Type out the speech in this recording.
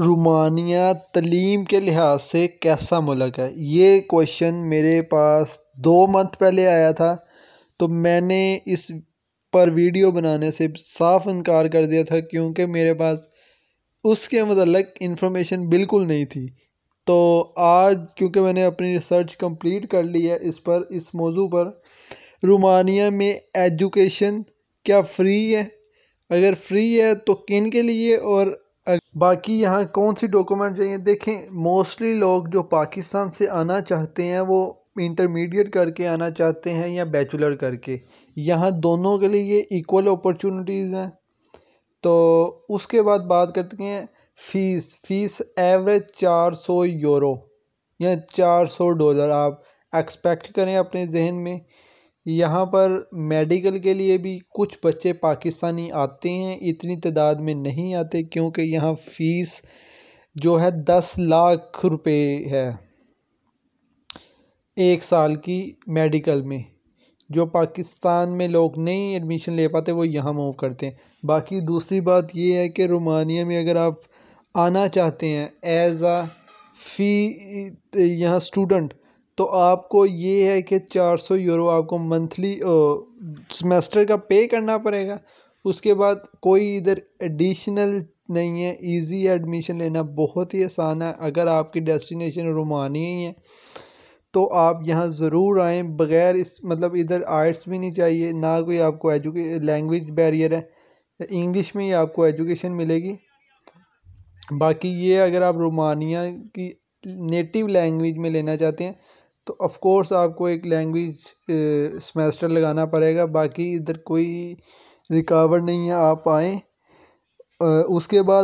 Romania तलीम के लिहाज से कैसा मुल्क है ये क्वेश्चन मेरे पास दो मंथ पहले आया था तो मैंने इस पर वीडियो बनाने से साफ इनकार कर दिया था क्योंकि मेरे पास उसके मतलब इन्फॉर्मेशन बिल्कुल नहीं थी तो आज क्योंकि मैंने अपनी रिसर्च कंप्लीट कर ली है इस पर इस मौजू पर रोमानिया में एजुकेशन क्या फ्री है अगर फ्री है तो किन के लिए और बाकी यहाँ कौन सी डॉक्यूमेंट चाहिए देखें मोस्टली लोग जो पाकिस्तान से आना चाहते हैं वो इंटरमीडिएट करके आना चाहते हैं या बैचलर करके यहाँ दोनों के लिए इक्वल अपॉर्चुनिटीज़ हैं तो उसके बाद बात करते हैं फ़ीस फ़ीस एवरेज चार सौ यूरो या चार सौ डॉलर आप एक्सपेक्ट करें अपने जहन में यहाँ पर मेडिकल के लिए भी कुछ बच्चे पाकिस्तानी आते हैं इतनी तादाद में नहीं आते क्योंकि यहाँ फ़ीस जो है दस लाख रुपए है एक साल की मेडिकल में जो पाकिस्तान में लोग नहीं एडमिशन ले पाते वो यहाँ मूव करते हैं बाकी दूसरी बात ये है कि रोमानिया में अगर आप आना चाहते हैं एज आ फ़ी यहाँ स्टूडेंट तो आपको ये है कि 400 यूरो आपको मंथली सेमेस्टर का पे करना पड़ेगा उसके बाद कोई इधर एडिशनल नहीं है इजी एडमिशन लेना बहुत ही आसान है अगर आपकी डेस्टिनेशन रोमानिया ही है तो आप यहाँ ज़रूर आएँ बग़ैर इस मतलब इधर आर्ट्स भी नहीं चाहिए ना कोई आपको एजुके लैंग्वेज बैरियर है इंग्लिश में ही आपको एजुकेशन मिलेगी बाकी ये अगर आप रोमानिया की नेटिव लैंग्वेज में लेना चाहते हैं तो ऑफ़ कोर्स आपको एक लैंग्वेज सेमेस्टर लगाना पड़ेगा बाकी इधर कोई रिकावर नहीं है आप आएँ उसके बाद